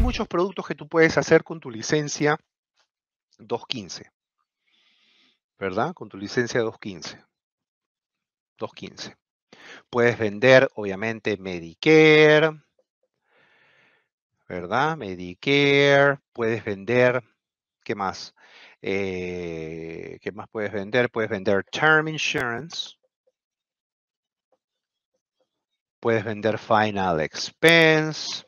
muchos productos que tú puedes hacer con tu licencia 215. ¿Verdad? Con tu licencia 215. 215. Puedes vender, obviamente, Medicare. ¿Verdad? Medicare. Puedes vender, ¿qué más? Eh, ¿Qué más puedes vender? Puedes vender Term Insurance. Puedes vender Final Expense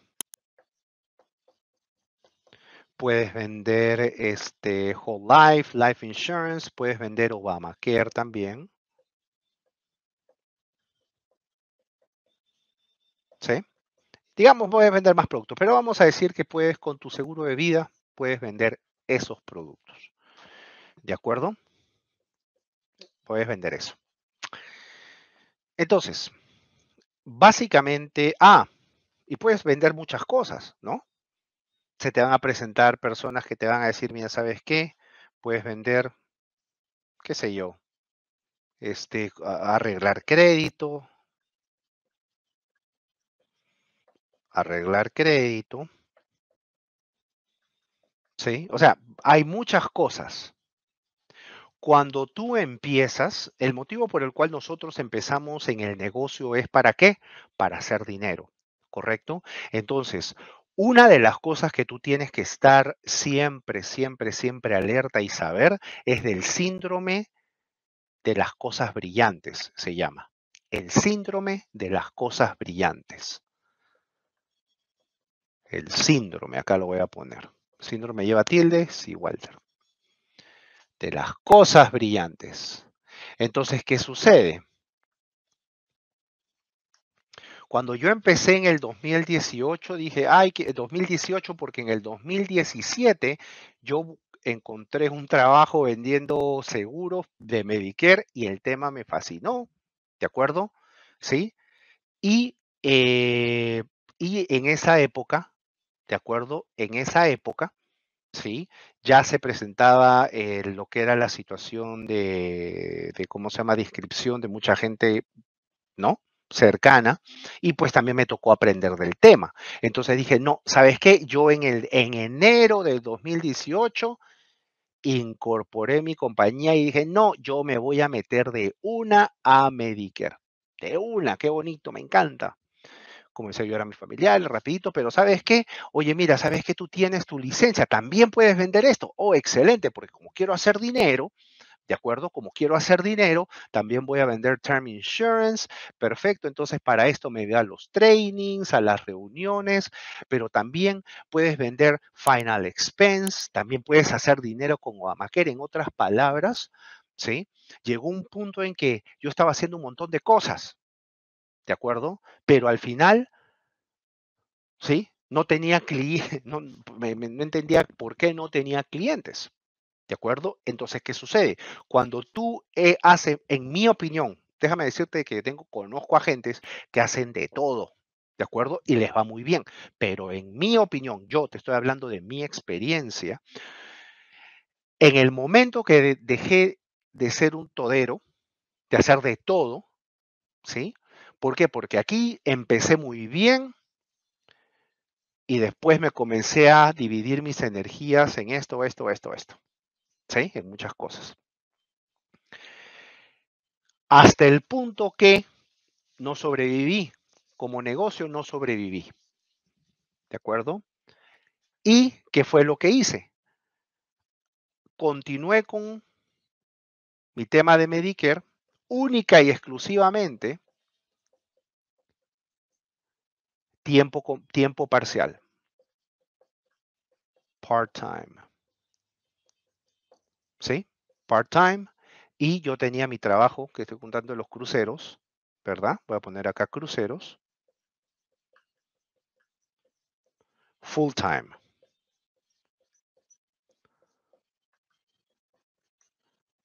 puedes vender este Whole Life, Life Insurance, puedes vender Obamacare también. ¿Sí? Digamos, puedes vender más productos, pero vamos a decir que puedes con tu seguro de vida, puedes vender esos productos. ¿De acuerdo? Puedes vender eso. Entonces, básicamente, ah, y puedes vender muchas cosas, ¿no? se te van a presentar personas que te van a decir, mira, ¿sabes qué? Puedes vender, qué sé yo, este, arreglar crédito, arreglar crédito. ¿Sí? O sea, hay muchas cosas. Cuando tú empiezas, el motivo por el cual nosotros empezamos en el negocio es para qué? Para hacer dinero, ¿correcto? Entonces, una de las cosas que tú tienes que estar siempre, siempre, siempre alerta y saber es del síndrome de las cosas brillantes, se llama. El síndrome de las cosas brillantes. El síndrome, acá lo voy a poner. Síndrome lleva tildes y Walter. De las cosas brillantes. Entonces, ¿qué sucede? Cuando yo empecé en el 2018, dije, ay, 2018, porque en el 2017 yo encontré un trabajo vendiendo seguros de Medicare y el tema me fascinó, ¿de acuerdo? Sí. Y, eh, y en esa época, ¿de acuerdo? En esa época, ¿sí? Ya se presentaba eh, lo que era la situación de, de, ¿cómo se llama?, descripción de mucha gente, ¿no? cercana y pues también me tocó aprender del tema. Entonces dije, no, ¿sabes qué? Yo en, el, en enero del 2018 incorporé mi compañía y dije, no, yo me voy a meter de una a Medicare. De una, qué bonito, me encanta. Comencé a ayudar a mi familiar rapidito, pero ¿sabes qué? Oye, mira, ¿sabes que tú tienes tu licencia? También puedes vender esto. Oh, excelente, porque como quiero hacer dinero, ¿de acuerdo? Como quiero hacer dinero, también voy a vender term insurance, perfecto, entonces para esto me voy a los trainings, a las reuniones, pero también puedes vender final expense, también puedes hacer dinero con Obamacare, en otras palabras, ¿sí? Llegó un punto en que yo estaba haciendo un montón de cosas, ¿de acuerdo? Pero al final, ¿sí? No tenía clientes, no, no, entendía por qué no tenía clientes. ¿De acuerdo? Entonces, ¿qué sucede? Cuando tú eh, haces, en mi opinión, déjame decirte que tengo, conozco agentes que hacen de todo, ¿de acuerdo? Y les va muy bien. Pero en mi opinión, yo te estoy hablando de mi experiencia, en el momento que dejé de ser un todero, de hacer de todo, ¿sí? ¿Por qué? Porque aquí empecé muy bien y después me comencé a dividir mis energías en esto, esto, esto, esto. En muchas cosas. Hasta el punto que no sobreviví, como negocio no sobreviví. ¿De acuerdo? ¿Y qué fue lo que hice? Continué con mi tema de Medicare única y exclusivamente tiempo, tiempo parcial. Part-time. ¿sí? Part-time. Y yo tenía mi trabajo, que estoy contando los cruceros, ¿verdad? Voy a poner acá cruceros. Full-time.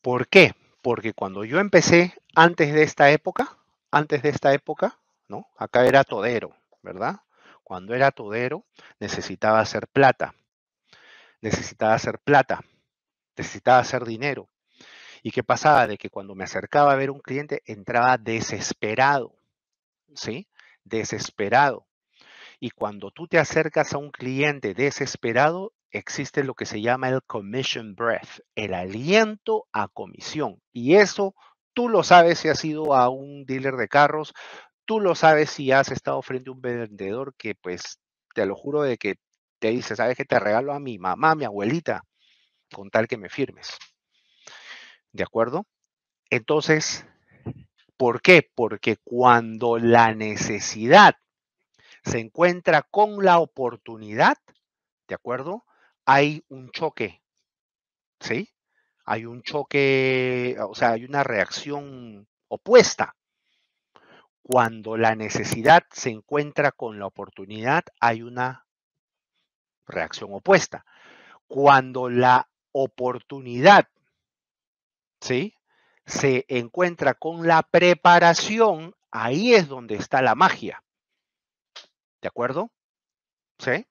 ¿Por qué? Porque cuando yo empecé antes de esta época, antes de esta época, ¿no? Acá era todero, ¿verdad? Cuando era todero necesitaba hacer plata. Necesitaba hacer plata necesitaba hacer dinero. ¿Y qué pasaba? De que cuando me acercaba a ver un cliente entraba desesperado, ¿sí? Desesperado. Y cuando tú te acercas a un cliente desesperado, existe lo que se llama el commission breath, el aliento a comisión. Y eso tú lo sabes si has ido a un dealer de carros, tú lo sabes si has estado frente a un vendedor que pues te lo juro de que te dice, ¿sabes que Te regalo a mi mamá, mi abuelita con tal que me firmes. ¿De acuerdo? Entonces, ¿por qué? Porque cuando la necesidad se encuentra con la oportunidad, ¿de acuerdo? Hay un choque, ¿sí? Hay un choque, o sea, hay una reacción opuesta. Cuando la necesidad se encuentra con la oportunidad, hay una reacción opuesta. Cuando la oportunidad, ¿sí? Se encuentra con la preparación, ahí es donde está la magia. ¿De acuerdo? ¿Sí?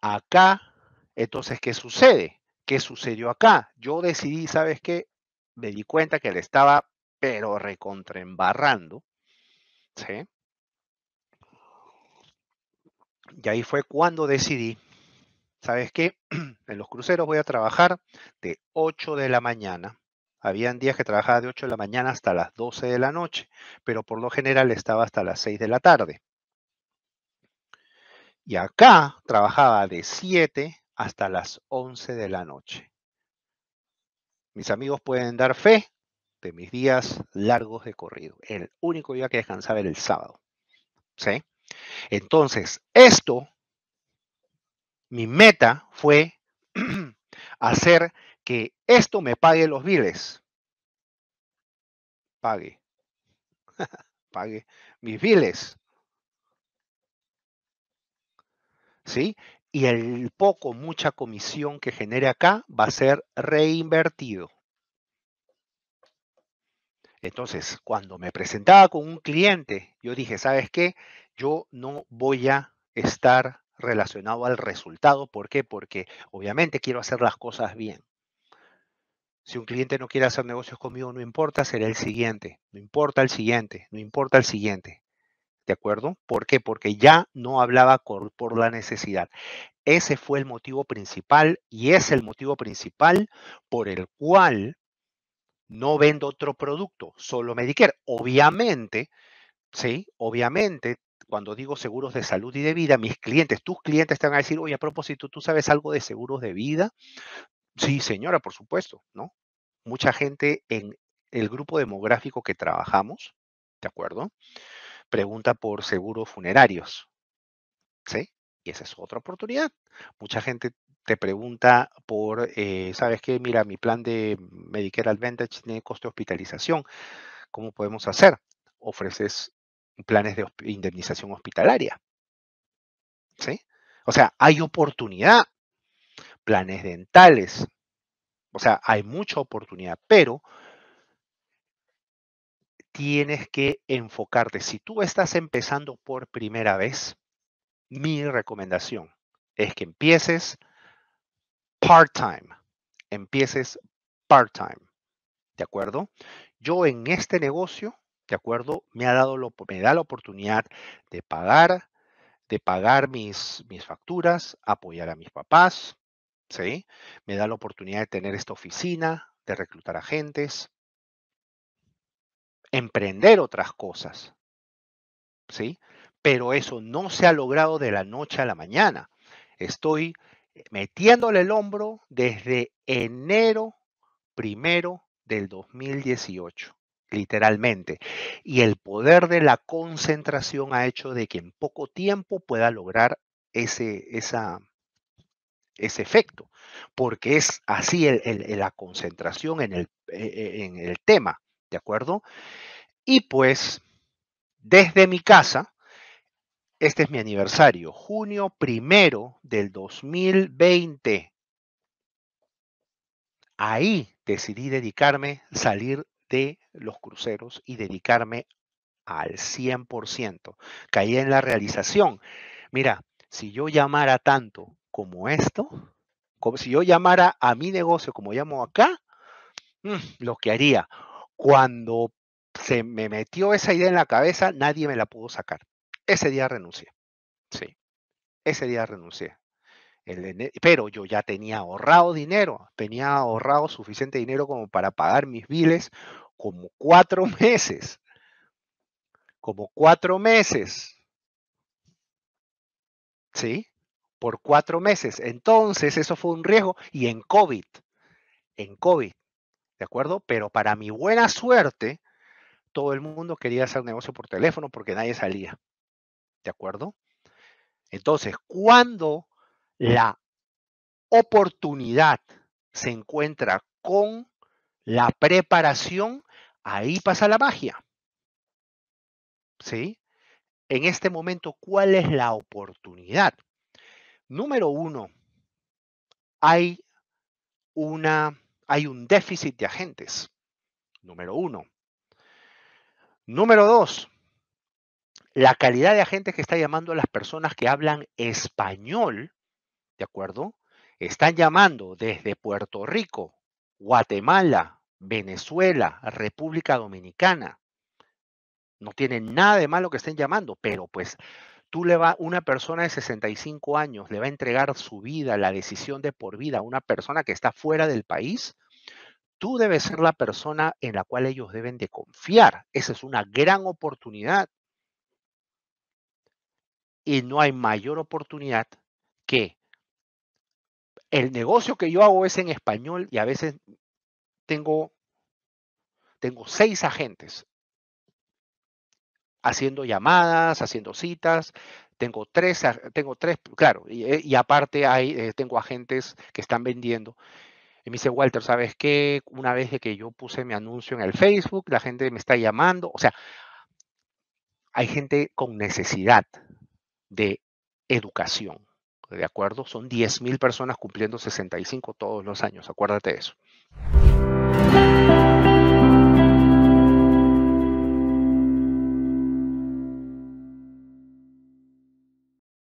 Acá, entonces, ¿qué sucede? ¿Qué sucedió acá? Yo decidí, ¿sabes qué? Me di cuenta que le estaba, pero recontraembarrando. ¿Sí? Y ahí fue cuando decidí ¿sabes qué? En los cruceros voy a trabajar de 8 de la mañana. Habían días que trabajaba de 8 de la mañana hasta las 12 de la noche, pero por lo general estaba hasta las 6 de la tarde. Y acá trabajaba de 7 hasta las 11 de la noche. Mis amigos pueden dar fe de mis días largos de corrido. El único día que descansaba era el sábado. Entonces, esto mi meta fue hacer que esto me pague los biles. Pague. pague mis biles. ¿Sí? Y el poco, mucha comisión que genere acá va a ser reinvertido. Entonces, cuando me presentaba con un cliente, yo dije, ¿sabes qué? Yo no voy a estar relacionado al resultado. ¿Por qué? Porque obviamente quiero hacer las cosas bien. Si un cliente no quiere hacer negocios conmigo, no importa, será el siguiente. No importa el siguiente, no importa el siguiente. ¿De acuerdo? ¿Por qué? Porque ya no hablaba por, la necesidad. Ese fue el motivo principal y es el motivo principal por el cual no vendo otro producto, solo Medicare. Obviamente, sí, obviamente cuando digo seguros de salud y de vida, mis clientes, tus clientes te van a decir, oye, a propósito, ¿tú sabes algo de seguros de vida? Sí, señora, por supuesto, ¿no? Mucha gente en el grupo demográfico que trabajamos, ¿de acuerdo? Pregunta por seguros funerarios, ¿sí? Y esa es otra oportunidad. Mucha gente te pregunta por, eh, ¿sabes qué? Mira, mi plan de Medicare Advantage tiene coste de hospitalización. ¿Cómo podemos hacer? Ofreces planes de indemnización hospitalaria. ¿Sí? O sea, hay oportunidad, planes dentales, o sea, hay mucha oportunidad, pero tienes que enfocarte. Si tú estás empezando por primera vez, mi recomendación es que empieces part-time, empieces part-time, ¿de acuerdo? Yo en este negocio ¿de acuerdo? Me, ha dado lo, me da la oportunidad de pagar, de pagar mis, mis facturas, apoyar a mis papás, ¿sí? Me da la oportunidad de tener esta oficina, de reclutar agentes, emprender otras cosas, ¿sí? Pero eso no se ha logrado de la noche a la mañana. Estoy eh, metiéndole el hombro desde enero primero del 2018 literalmente. Y el poder de la concentración ha hecho de que en poco tiempo pueda lograr ese, ese efecto, porque es así el, la concentración en el, e, e, en el tema, ¿de acuerdo? Y pues, desde mi casa, este es mi aniversario, junio primero del 2020. Ahí decidí dedicarme, salir de los cruceros y dedicarme al 100%. Caí en la realización. Mira, si yo llamara tanto como esto, como si yo llamara a mi negocio como llamo acá, mm, lo que haría. Cuando se me metió esa idea en la cabeza, nadie me la pudo sacar. Ese día renuncié. Sí. Ese día renuncié pero yo ya tenía ahorrado dinero, tenía ahorrado suficiente dinero como para pagar mis biles como cuatro meses. Como cuatro meses. ¿Sí? Por cuatro meses. Entonces, eso fue un riesgo. Y en COVID, en COVID, ¿de acuerdo? Pero para mi buena suerte, todo el mundo quería hacer negocio por teléfono porque nadie salía. ¿De acuerdo? Entonces, ¿cuándo.? La oportunidad se encuentra con la preparación, ahí pasa la magia. ¿Sí? En este momento, ¿cuál es la oportunidad? Número uno, hay, hay un déficit de agentes. Número uno. Número dos, la calidad de agentes que está llamando a las personas que hablan español ¿de acuerdo? Están llamando desde Puerto Rico, Guatemala, Venezuela, República Dominicana. No tienen nada de malo que estén llamando, pero pues tú le va una persona de 65 años le va a entregar su vida, la decisión de por vida a una persona que está fuera del país, tú debes ser la persona en la cual ellos deben de confiar. Esa es una gran oportunidad. Y no hay mayor oportunidad que el negocio que yo hago es en español y a veces tengo, tengo seis agentes haciendo llamadas, haciendo citas. Tengo tres, tengo tres, claro, y, eh, aparte hay, eh, tengo agentes que están vendiendo. Y me dice, Walter, ¿sabes qué? Una vez que yo puse mi anuncio en el Facebook, la gente me está llamando. O sea, hay gente con necesidad de educación. ¿de acuerdo? Son 10.000 personas cumpliendo 65 todos los años, acuérdate de eso.